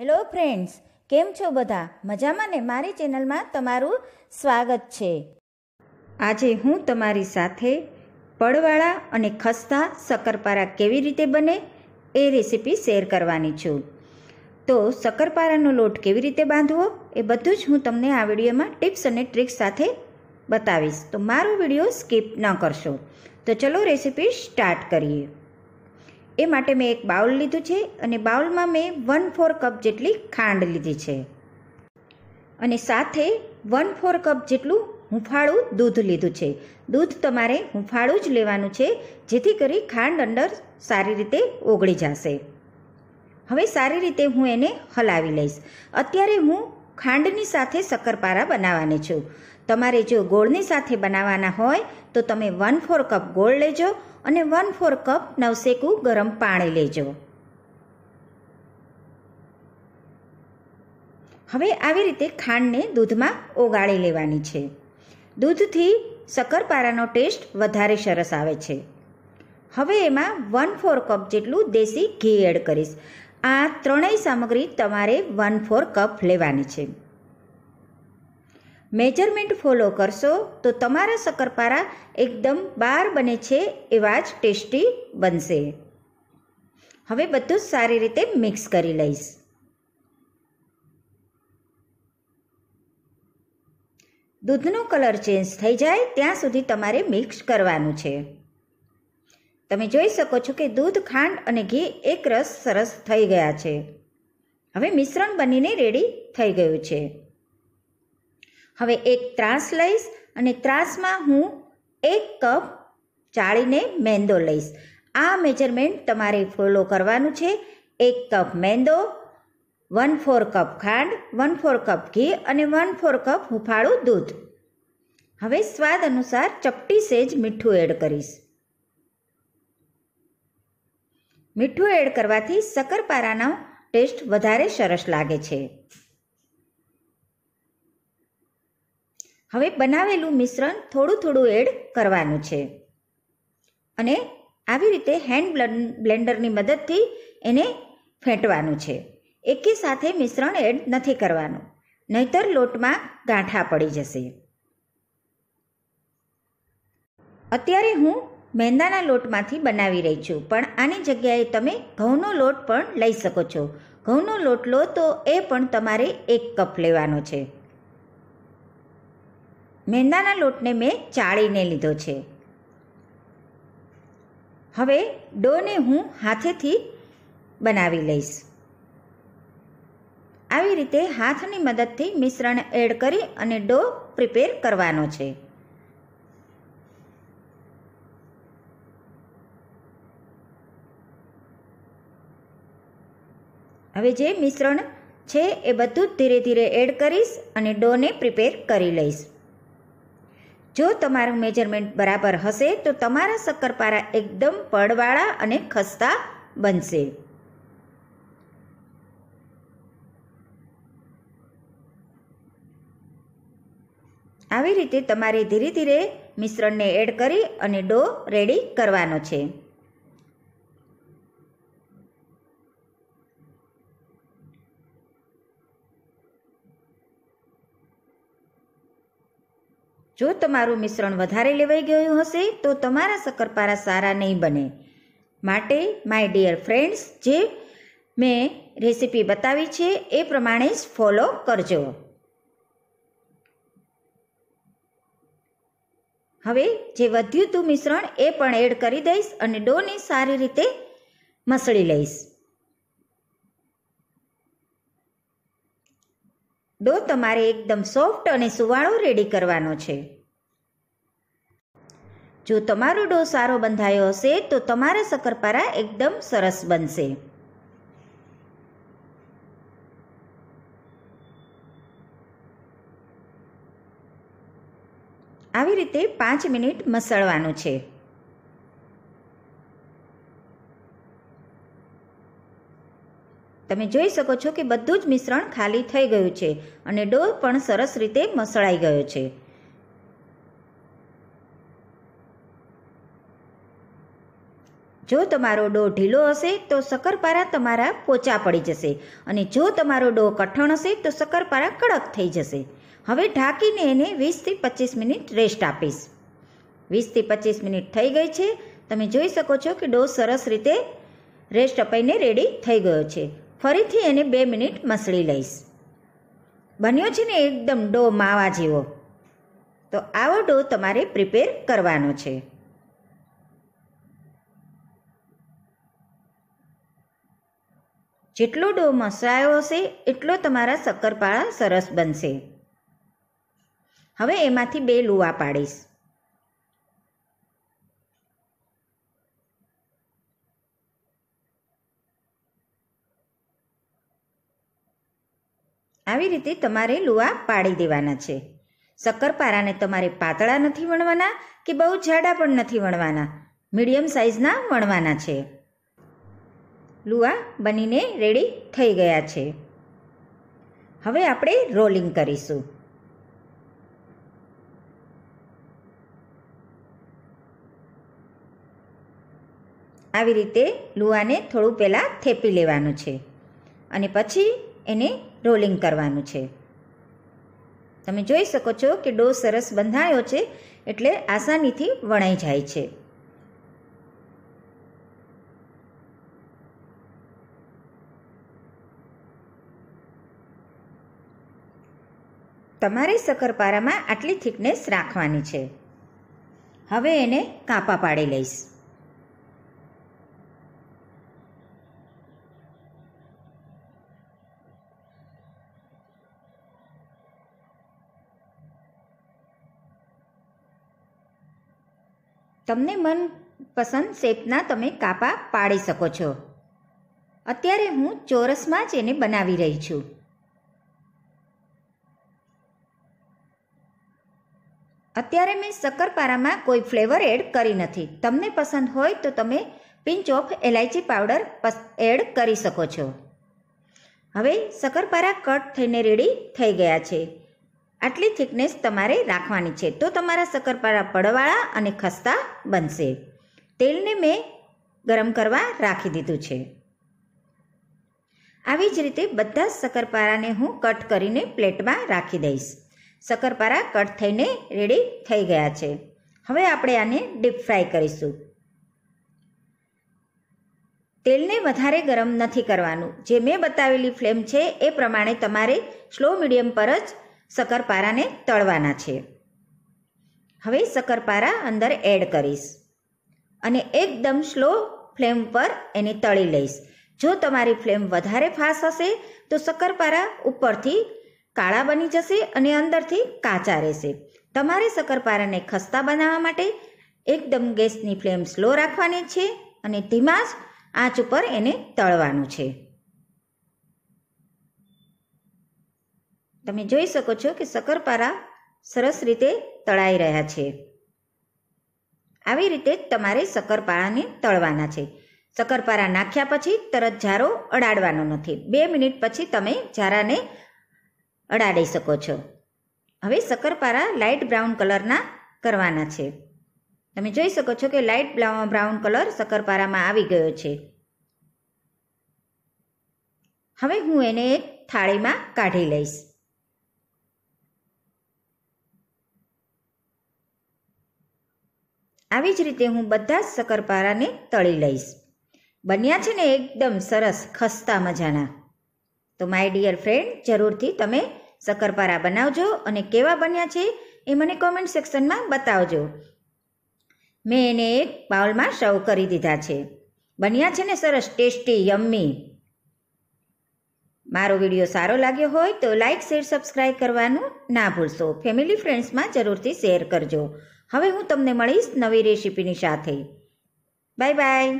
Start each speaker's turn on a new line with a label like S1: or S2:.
S1: hello friends કેમ છો બધા મજામાં ને મારી ચેનલમાં તમારું સ્વાગત છે આજે હું તમારી સાથે પડવાળા અને ખસ્તા શક્કરપારા કેવી રીતે બને એ રેસીપી શેર કરવાની છું તો શક્કરપારાનો લોટ કેવી રીતે બાંધવો એ બધું જ હું તમને આ વિડીયોમાં ટિપ્સ અને ટ્રિક્સ સાથે બતાવીશ તો મારો વિડીયો સ્કીપ ન કરશો તો ચલો રેસીપી સ્ટાર્ટ કરીએ એ માટે મેં એક બાઉલ લીધું છે અને બાઉલમાં મેં વન ફોર કપ જેટલી ખાંડ લીધી છે અને સાથે વન ફોર કપ જેટલું હુંફાળું દૂધ લીધું છે દૂધ તમારે હુંફાળું જ લેવાનું છે જેથી કરી ખાંડ અંદર સારી રીતે ઓગળી જશે હવે સારી રીતે હું એને હલાવી લઈશ અત્યારે હું ખાંડની સાથે શક્કરપારા બનાવવાની છું તમારે જો ગોળની સાથે બનાવવાના હોય તો તમે વન ફોર કપ ગોળ લેજો અને વન ફોર કપ નવસેકું ગરમ પાણી લેજો હવે આવી રીતે ખાંડને દૂધમાં ઓગાળી લેવાની છે દૂધથી શક્કરપારાનો ટેસ્ટ વધારે સરસ આવે છે હવે એમાં વન ફોર કપ જેટલું દેશી ઘી એડ કરીશ આ ત્રણેય સામગ્રી તમારે વન ફોર કપ લેવાની છે મેજરમેન્ટ ફોલો કરશો તો તમારા શક્કરપારા એકદમ બાર બને છે એવા જ ટેસ્ટી બનશે હવે બધું સારી રીતે મિક્સ કરી લઈશ દૂધનો કલર ચેન્જ થઈ જાય ત્યાં સુધી તમારે મિક્સ કરવાનું છે તમે જોઈ શકો છો કે દૂધ ખાંડ અને ઘી એક રસ સરસ થઈ ગયા છે હવે મિશ્રણ બનીને રેડી થઈ ગયું છે હવે એક ત્રાસ લઈશ અને ત્રાસમાં હું એક કપ ચાળીને મેંદો લઈશ આ મેજરમેન્ટ તમારે ફોલો કરવાનું છે એક કપ મેંદો વન ફોર કપ ખાંડ વન ફોર કપ ઘી અને વન ફોર કપ હૂંફાળું દૂધ હવે સ્વાદ અનુસાર ચપટી સેજ મીઠું એડ કરીશ મીઠું એડ કરવાથી શક્કરપારાનો ટેસ્ટ વધારે સરસ લાગે છે હવે બનાવેલું મિશ્રણ થોડું થોડું એડ કરવાનું છે અને આવી રીતે હેન્ડ બ્લેન્ડરની મદદથી એને ફેંટવાનું છે એકે સાથે મિશ્રણ એડ નથી કરવાનું નહીતર લોટમાં ગાંઠા પડી જશે અત્યારે હું મેંદાના લોટમાંથી બનાવી રહી છું પણ આની જગ્યાએ તમે ઘઉંનો લોટ પણ લઈ શકો છો ઘઉંનો લોટ લો તો એ પણ તમારે એક કપ લેવાનો છે મેંદાના લોટને મેં ચાળીને લીધો છે હવે ડોને હું હાથેથી બનાવી લઈશ આવી રીતે હાથની મદદથી મિશ્રણ એડ કરી અને ડો પ્રિપેર કરવાનો છે હવે જે મિશ્રણ છે એ બધું ધીરે ધીરે એડ કરીશ અને ડોને પ્રિપેર કરી લઈશ જો તમારું મેજરમેન્ટ બરાબર હશે તો તમારા શક્કરપારા એકદમ પડવાળા અને ખસ્તા બનશે આવી રીતે તમારે ધીરે ધીરે મિશ્રણને એડ કરી અને ડો રેડી કરવાનો છે જો તમારું મિશ્રણ વધારે લેવાઈ ગયું હશે તો તમારા શક્કરપારા સારા નહીં બને માટે માય ડિયર ફ્રેન્ડ્સ જે મેં રેસીપી બતાવી છે એ પ્રમાણે જ ફોલો કરજો હવે જે વધ્યું તું મિશ્રણ એ પણ એડ કરી દઈશ અને ડોને સારી રીતે મસળી લઈશ ડો તમારે એકદમ સોફ્ટ અને સુવાળો રેડી કરવાનો છે જો તમારો ડો સારો બંધાયો હશે તો તમારા શક્કરપારા એકદમ સરસ બનશે આવી રીતે પાંચ મિનિટ મસળવાનું છે તમે જોઈ શકો છો કે બધું જ મિશ્રણ ખાલી થઈ ગયું છે અને ડો પણ સરસ રીતે મસળાઈ ગયો છે જો તમારો ડો ઢીલો હશે તો શક્કરપારા તમારા પોચા પડી જશે અને જો તમારો ડો કઠણ હશે તો શક્કરપારા કડક થઈ જશે હવે ઢાંકીને એને વીસથી પચીસ મિનિટ રેસ્ટ આપીશ વીસથી પચીસ મિનિટ થઈ ગઈ છે તમે જોઈ શકો છો કે ડો સરસ રીતે રેસ્ટ અપાઈને રેડી થઈ ગયો છે ફરીથી એને બે મિનિટ મસળી લઈશ બન્યો છે ને એકદમ ડો માવા જેવો તો આવો ડો તમારે પ્રિપેર કરવાનો છે જેટલો ડો મસળાયો હશે એટલો તમારા શક્કરપાળા સરસ બનશે હવે એમાંથી બે લુવા પાડીશ આવી રીતે તમારે લુવા પાડી દેવાના છે શક્કરપારાને તમારે પાતળા નથી વણવાના કે બહુ જાડા પણ નથી વણવાના મીડિયમ સાઇઝના વણવાના છે લુવા બનીને રેડી થઈ ગયા છે હવે આપણે રોલિંગ કરીશું આવી રીતે લુવાને થોડું પહેલાં થેપી લેવાનું છે અને પછી એને રોલિંગ કરવાનું છે તમે જોઈ શકો છો કે ડો સરસ બંધાયો છે એટલે આસાનીથી વણાઈ જાય છે તમારે શક્કરપારામાં આટલી થિકનેસ રાખવાની છે હવે એને કાપા પાડી લઈશ તમને મનપસંદ શેપના તમે કાપા પાડી શકો છો અત્યારે હું ચોરસમાં જ એને બનાવી રહી છું અત્યારે મેં શક્કરપારામાં કોઈ ફ્લેવર એડ કરી નથી તમને પસંદ હોય તો તમે પિંચ ઓફ એલાયચી પાવડર એડ કરી શકો છો હવે શક્કરપારા કટ થઈને રેડી થઈ ગયા છે આટલી થિકનેસ તમારે રાખવાની છે તો તમારા શક્કરપારા પડવાળા અને ખસ્તા બનશે તેલને મેં ગરમ કરવા રાખી દીધું છે આવી જ રીતે બધા શક્કરપારાને હું કટ કરીને પ્લેટમાં રાખી દઈશ શક્કરપારા કટ થઈને રેડી થઈ ગયા છે હવે આપણે આને ડીપ ફ્રાય કરીશું તેલને વધારે ગરમ નથી કરવાનું જે મેં બતાવેલી ફ્લેમ છે એ પ્રમાણે તમારે સ્લો મીડિયમ પર જ શક્કરપારાને તળવાના છે હવે શક્કરપારા અંદર એડ કરીશ અને એકદમ સ્લો ફ્લેમ પર એને તળી લઈશ જો તમારી ફ્લેમ વધારે ફાસ્ટ હશે તો શક્કરપારા ઉપરથી કાળા બની જશે અને અંદરથી કાચા રહેશે તમારે શક્કરપારાને ખસ્તા બનાવવા માટે એકદમ ગેસની ફ્લેમ સ્લો રાખવાની છે અને ધીમા જ આંચ ઉપર એને તળવાનું છે તમે જોઈ શકો છો કે શક્કરપારા સરસ રીતે તળાઈ રહ્યા છે આવી રીતે તમારે શક્કરપારાને તળવાના છે શક્કરપારા નાખ્યા પછી તરત ઝારો અડાડવાનો નથી બે મિનિટ પછી તમે ઝારાને અડાડી શકો છો હવે શક્કરપારા લાઇટ બ્રાઉન કલરના કરવાના છે તમે જોઈ શકો છો કે લાઇટ બ્રાઉન કલર શકરપારામાં આવી ગયો છે હવે હું એને એક થાળીમાં કાઢી લઈશ આવી જ રીતે હું બધા જ શક્કરપારાને તળી લઈશ બન્યા છે ને એકદમ સરસ ખસ્તા મજાના તો માય ડિયર ફ્રેન્ડ જરૂરથી તમે શક્કરપારા બનાવજો અને કેવા બન્યા છે એ મને કોમેન્ટ સેક્શનમાં બતાવજો મેં એને એક બાઉલમાં સર્વ કરી દીધા છે બન્યા છે ને સરસ ટેસ્ટી યમ્મી મારો વિડીયો સારો લાગ્યો હોય તો લાઇક શેર સબસ્ક્રાઈબ કરવાનું ના ભૂલશો ફેમિલી ફ્રેન્ડ્સમાં જરૂરથી શેર કરજો હવે હું તમને મળીશ નવી રેસીપીની સાથે બાય બાય